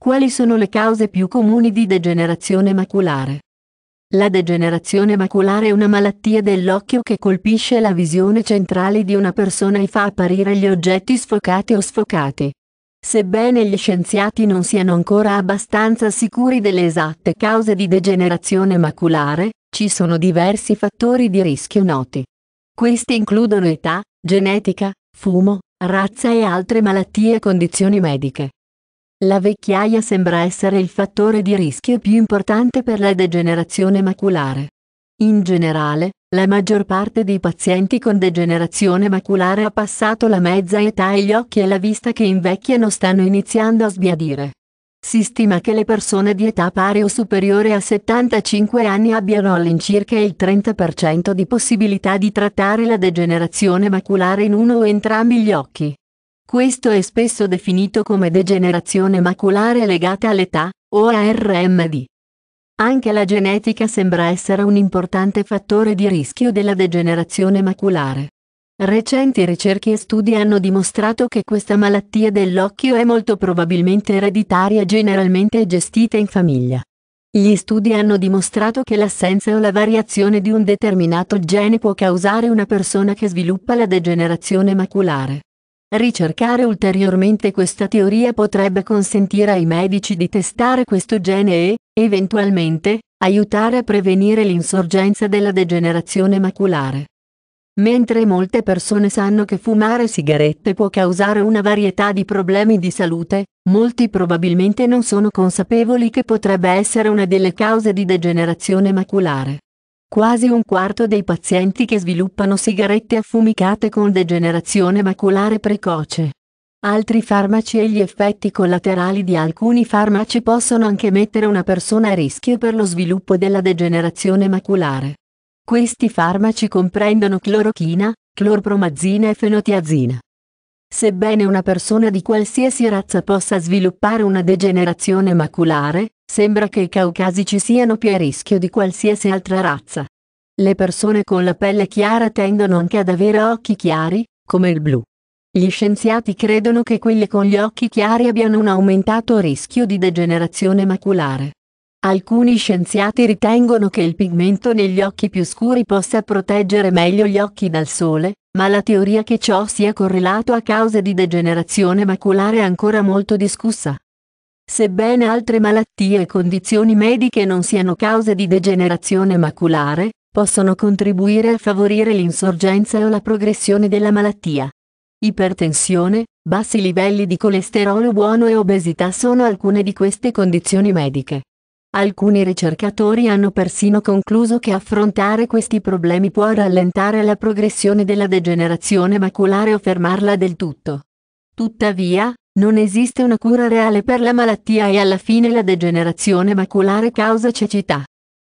Quali sono le cause più comuni di degenerazione maculare? La degenerazione maculare è una malattia dell'occhio che colpisce la visione centrale di una persona e fa apparire gli oggetti sfocati o sfocati. Sebbene gli scienziati non siano ancora abbastanza sicuri delle esatte cause di degenerazione maculare, ci sono diversi fattori di rischio noti. Questi includono età, genetica, fumo, razza e altre malattie e condizioni mediche. La vecchiaia sembra essere il fattore di rischio più importante per la degenerazione maculare. In generale, la maggior parte dei pazienti con degenerazione maculare ha passato la mezza età e gli occhi e la vista che invecchiano stanno iniziando a sbiadire. Si stima che le persone di età pari o superiore a 75 anni abbiano all'incirca il 30% di possibilità di trattare la degenerazione maculare in uno o entrambi gli occhi. Questo è spesso definito come degenerazione maculare legata all'età, o ARMD. Anche la genetica sembra essere un importante fattore di rischio della degenerazione maculare. Recenti ricerche e studi hanno dimostrato che questa malattia dell'occhio è molto probabilmente ereditaria e generalmente gestita in famiglia. Gli studi hanno dimostrato che l'assenza o la variazione di un determinato gene può causare una persona che sviluppa la degenerazione maculare. Ricercare ulteriormente questa teoria potrebbe consentire ai medici di testare questo gene e, eventualmente, aiutare a prevenire l'insorgenza della degenerazione maculare. Mentre molte persone sanno che fumare sigarette può causare una varietà di problemi di salute, molti probabilmente non sono consapevoli che potrebbe essere una delle cause di degenerazione maculare. Quasi un quarto dei pazienti che sviluppano sigarette affumicate con degenerazione maculare precoce. Altri farmaci e gli effetti collaterali di alcuni farmaci possono anche mettere una persona a rischio per lo sviluppo della degenerazione maculare. Questi farmaci comprendono clorochina, clorpromazina e fenotiazina. Sebbene una persona di qualsiasi razza possa sviluppare una degenerazione maculare, sembra che i caucasici siano più a rischio di qualsiasi altra razza. Le persone con la pelle chiara tendono anche ad avere occhi chiari, come il blu. Gli scienziati credono che quelli con gli occhi chiari abbiano un aumentato rischio di degenerazione maculare. Alcuni scienziati ritengono che il pigmento negli occhi più scuri possa proteggere meglio gli occhi dal sole, ma la teoria che ciò sia correlato a cause di degenerazione maculare è ancora molto discussa. Sebbene altre malattie e condizioni mediche non siano cause di degenerazione maculare, possono contribuire a favorire l'insorgenza o la progressione della malattia. Ipertensione, bassi livelli di colesterolo buono e obesità sono alcune di queste condizioni mediche. Alcuni ricercatori hanno persino concluso che affrontare questi problemi può rallentare la progressione della degenerazione maculare o fermarla del tutto. Tuttavia, non esiste una cura reale per la malattia e alla fine la degenerazione maculare causa cecità,